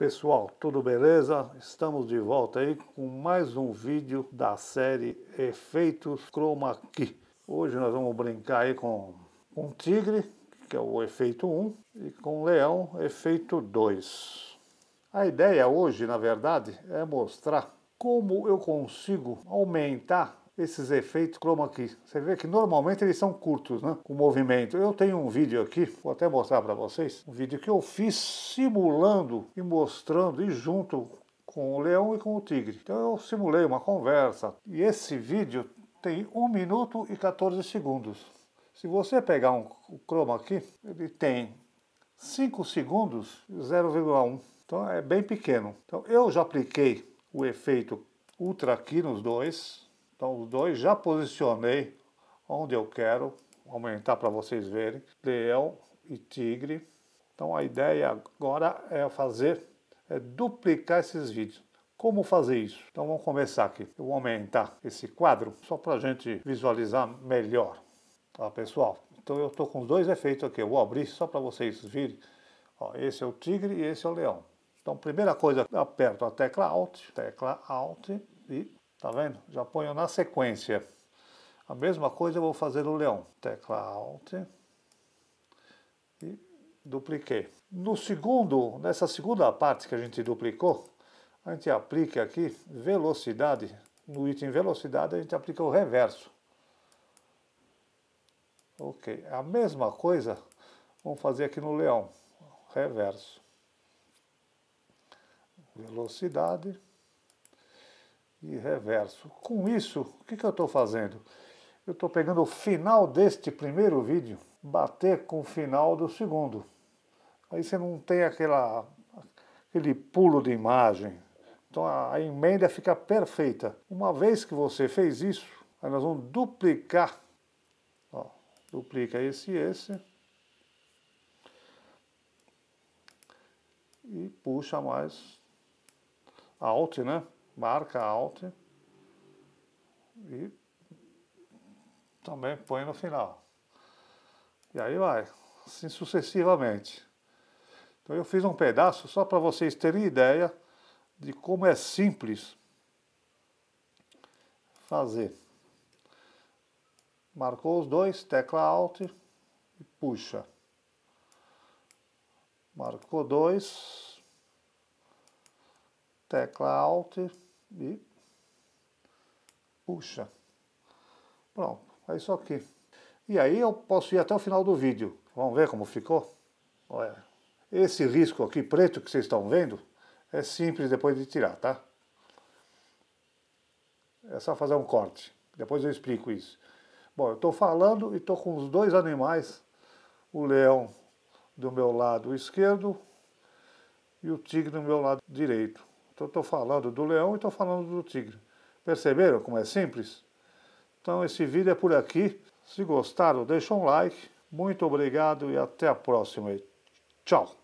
Pessoal, tudo beleza? Estamos de volta aí com mais um vídeo da série Efeitos Chroma Key. Hoje nós vamos brincar aí com um tigre, que é o efeito 1, e com o leão, efeito 2. A ideia hoje, na verdade, é mostrar como eu consigo aumentar esses efeitos chroma aqui Você vê que normalmente eles são curtos, né? O movimento. Eu tenho um vídeo aqui, vou até mostrar para vocês, um vídeo que eu fiz simulando e mostrando e junto com o leão e com o tigre. Então eu simulei uma conversa e esse vídeo tem 1 minuto e 14 segundos. Se você pegar um chroma aqui, ele tem 5 segundos e 0,1. Então é bem pequeno. Então eu já apliquei o efeito ultra aqui nos dois, então os dois já posicionei onde eu quero aumentar para vocês verem. Leão e tigre. Então a ideia agora é fazer, é duplicar esses vídeos. Como fazer isso? Então vamos começar aqui. Eu vou aumentar esse quadro só para a gente visualizar melhor. Tá pessoal? Então eu estou com os dois efeitos aqui. Eu vou abrir só para vocês verem. Ó, esse é o tigre e esse é o leão. Então primeira coisa, aperto a tecla Alt, tecla Alt e Tá vendo? Já ponho na sequência. A mesma coisa eu vou fazer no leão. Tecla Alt e dupliquei. No segundo, nessa segunda parte que a gente duplicou, a gente aplica aqui velocidade. No item velocidade a gente aplica o reverso. Ok, a mesma coisa vamos fazer aqui no leão. Reverso. Velocidade e reverso. Com isso, o que, que eu estou fazendo? Eu estou pegando o final deste primeiro vídeo, bater com o final do segundo. Aí você não tem aquela, aquele pulo de imagem. Então a, a emenda fica perfeita. Uma vez que você fez isso, aí nós vamos duplicar. Ó, duplica esse e esse. E puxa mais alt, né? marca Alt e também põe no final. E aí vai, assim sucessivamente. Então eu fiz um pedaço só para vocês terem ideia de como é simples fazer. Marcou os dois, tecla Alt e puxa. Marcou dois, tecla Alt e puxa. Pronto, é isso aqui. E aí eu posso ir até o final do vídeo. Vamos ver como ficou? Olha, esse risco aqui preto que vocês estão vendo é simples depois de tirar, tá? É só fazer um corte. Depois eu explico isso. Bom, eu estou falando e estou com os dois animais, o leão do meu lado esquerdo e o tigre do meu lado direito. Então estou falando do leão e estou falando do tigre. Perceberam como é simples? Então esse vídeo é por aqui. Se gostaram, deixa um like. Muito obrigado e até a próxima. Tchau!